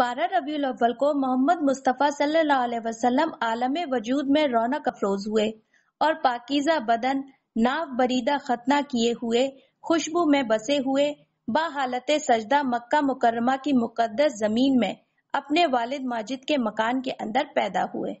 बारह रबी अव्वल को मोहम्मद मुस्तफ़ा सल्लल्लाहु अलैहि वसल्लम आलम वजूद में रौनक अफरोज हुए और पाकिजा बदन नाव बरीदा खतना किए हुए खुशबू में बसे हुए बालत सजदा मक्का मुकरमा की मुकद्दस जमीन में अपने वालिद माजिद के मकान के अंदर पैदा हुए